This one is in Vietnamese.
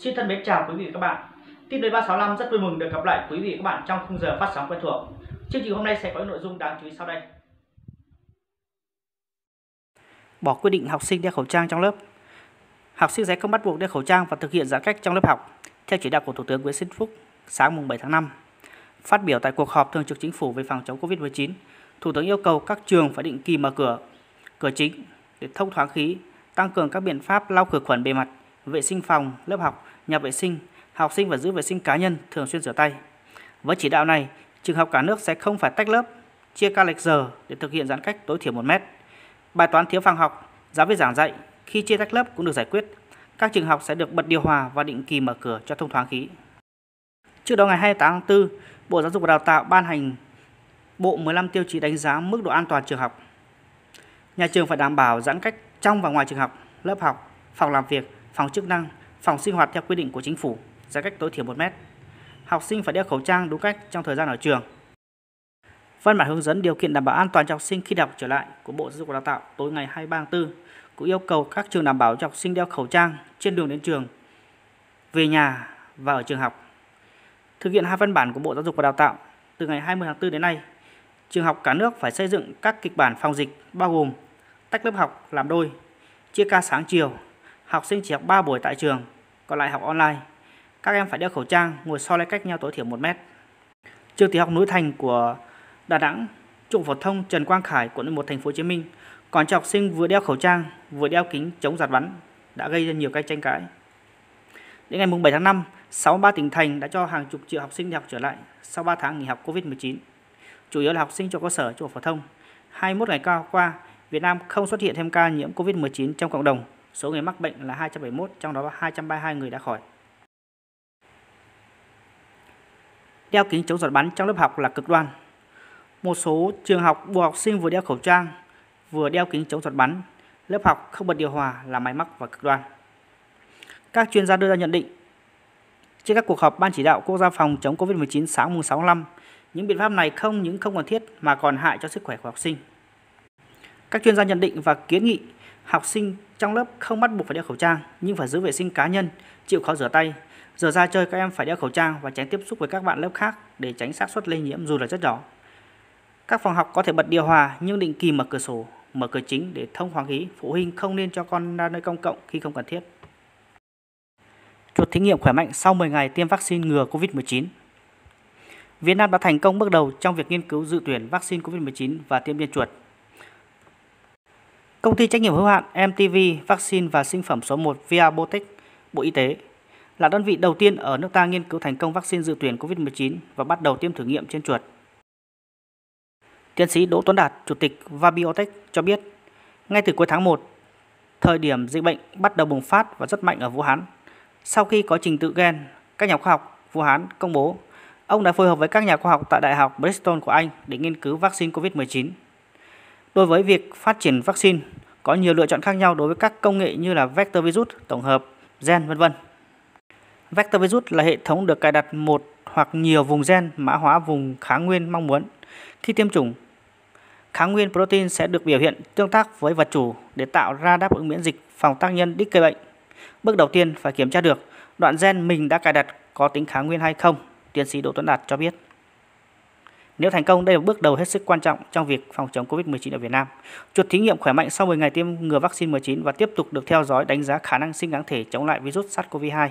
Xin thân mến chào quý vị và các bạn. Tin đời 365 rất vui mừng được gặp lại quý vị và các bạn trong khung giờ phát sóng quen thuộc. Chương trình hôm nay sẽ có nội dung đáng chú ý sau đây. Bỏ quy định học sinh đeo khẩu trang trong lớp. Học sinh sẽ không bắt buộc đeo khẩu trang và thực hiện giãn cách trong lớp học theo chỉ đạo của Thủ tướng Nguyễn Xuân Phúc sáng mùng 7 tháng 5. Phát biểu tại cuộc họp thường trực chính phủ về phòng chống Covid-19, Thủ tướng yêu cầu các trường phải định kỳ mở cửa cửa chính để thông thoáng khí, tăng cường các biện pháp lau khử khuẩn bề mặt vệ sinh phòng, lớp học, nhà vệ sinh, học sinh và giữ vệ sinh cá nhân thường xuyên rửa tay. Với chỉ đạo này, trường học cả nước sẽ không phải tách lớp, chia ca lệch giờ để thực hiện giãn cách tối thiểu 1 mét. Bài toán thiếu phòng học, giáo viên giảng dạy khi chia tách lớp cũng được giải quyết. Các trường học sẽ được bật điều hòa và định kỳ mở cửa cho thông thoáng khí. Trước đó ngày 28 tháng 4, Bộ Giáo dục và Đào tạo ban hành bộ 15 tiêu chí đánh giá mức độ an toàn trường học. Nhà trường phải đảm bảo giãn cách trong và ngoài trường học, lớp học, phòng làm việc phòng chức năng, phòng sinh hoạt theo quy định của chính phủ, giãn cách tối thiểu 1 mét. Học sinh phải đeo khẩu trang đúng cách trong thời gian ở trường. Văn bản hướng dẫn điều kiện đảm bảo an toàn cho học sinh khi đọc trở lại của Bộ Giáo dục và Đào tạo tối ngày 23 tháng 4 cũng yêu cầu các trường đảm bảo cho học sinh đeo khẩu trang trên đường đến trường, về nhà và ở trường học. Thực hiện hai văn bản của Bộ Giáo dục và Đào tạo từ ngày 20 tháng 4 đến nay, trường học cả nước phải xây dựng các kịch bản phòng dịch bao gồm tách lớp học làm đôi, chia ca sáng chiều Học sinh chỉ học 3 buổi tại trường, còn lại học online. Các em phải đeo khẩu trang, ngồi so lấy cách nhau tối thiểu 1 mét. Trường tiểu học núi thành của Đà Nẵng, trung phổ thông Trần Quang Khải, quận 11, thành phố Hồ Chí Minh, còn cho học sinh vừa đeo khẩu trang, vừa đeo kính chống giạt bắn đã gây ra nhiều cái tranh cãi. Đến ngày 7 tháng 5, 63 tỉnh thành đã cho hàng chục triệu học sinh đi học trở lại sau 3 tháng nghỉ học Covid-19. Chủ yếu là học sinh cho cơ sở, trung phổ thông. 21 ngày qua, Việt Nam không xuất hiện thêm ca nhiễm COVID-19 trong cộng đồng Số người mắc bệnh là 271, trong đó 232 người đã khỏi. Đeo kính chống giọt bắn trong lớp học là cực đoan. Một số trường học buộc học sinh vừa đeo khẩu trang, vừa đeo kính chống giọt bắn. Lớp học không bật điều hòa là máy móc và cực đoan. Các chuyên gia đưa ra nhận định trên các cuộc họp Ban chỉ đạo quốc gia phòng chống COVID-19 sáng mùng 6 tháng 5, những biện pháp này không những không cần thiết mà còn hại cho sức khỏe của học sinh. Các chuyên gia nhận định và kiến nghị học sinh trong lớp không bắt buộc phải đeo khẩu trang nhưng phải giữ vệ sinh cá nhân, chịu khó rửa tay. Giờ ra chơi các em phải đeo khẩu trang và tránh tiếp xúc với các bạn lớp khác để tránh xác suất lây nhiễm dù là rất nhỏ. Các phòng học có thể bật điều hòa nhưng định kỳ mở cửa sổ, mở cửa chính để thông thoáng khí. Phụ huynh không nên cho con ra nơi công cộng khi không cần thiết. Chuột thí nghiệm khỏe mạnh sau 10 ngày tiêm vaccine ngừa COVID-19. Việt Nam đã thành công bước đầu trong việc nghiên cứu dự tuyển vaccine COVID-19 và tiêm viên chuột Công ty trách nhiệm hữu hạn MTV Vaccine và Sinh phẩm số 1 Viabotech, Bộ Y tế là đơn vị đầu tiên ở nước ta nghiên cứu thành công vaccine dự tuyển COVID-19 và bắt đầu tiêm thử nghiệm trên chuột. Tiến sĩ Đỗ Tuấn Đạt, Chủ tịch Vabiotech cho biết, ngay từ cuối tháng 1, thời điểm dịch bệnh bắt đầu bùng phát và rất mạnh ở Vũ Hán, sau khi có trình tự gen, các nhà khoa học Vũ Hán công bố, ông đã phối hợp với các nhà khoa học tại Đại học Bristol của Anh để nghiên cứu vaccine COVID-19. Đối với việc phát triển vaccine, có nhiều lựa chọn khác nhau đối với các công nghệ như là vector virus, tổng hợp, gen, vân vân. Vector virus là hệ thống được cài đặt một hoặc nhiều vùng gen mã hóa vùng kháng nguyên mong muốn. Khi tiêm chủng, kháng nguyên protein sẽ được biểu hiện tương tác với vật chủ để tạo ra đáp ứng miễn dịch phòng tác nhân đích gây bệnh. Bước đầu tiên phải kiểm tra được đoạn gen mình đã cài đặt có tính kháng nguyên hay không, tiến sĩ Đỗ Tuấn Đạt cho biết. Nếu thành công, đây là bước đầu hết sức quan trọng trong việc phòng chống COVID-19 ở Việt Nam. Chuột thí nghiệm khỏe mạnh sau 10 ngày tiêm ngừa vaccine 19 và tiếp tục được theo dõi đánh giá khả năng sinh kháng thể chống lại virus SARS-CoV-2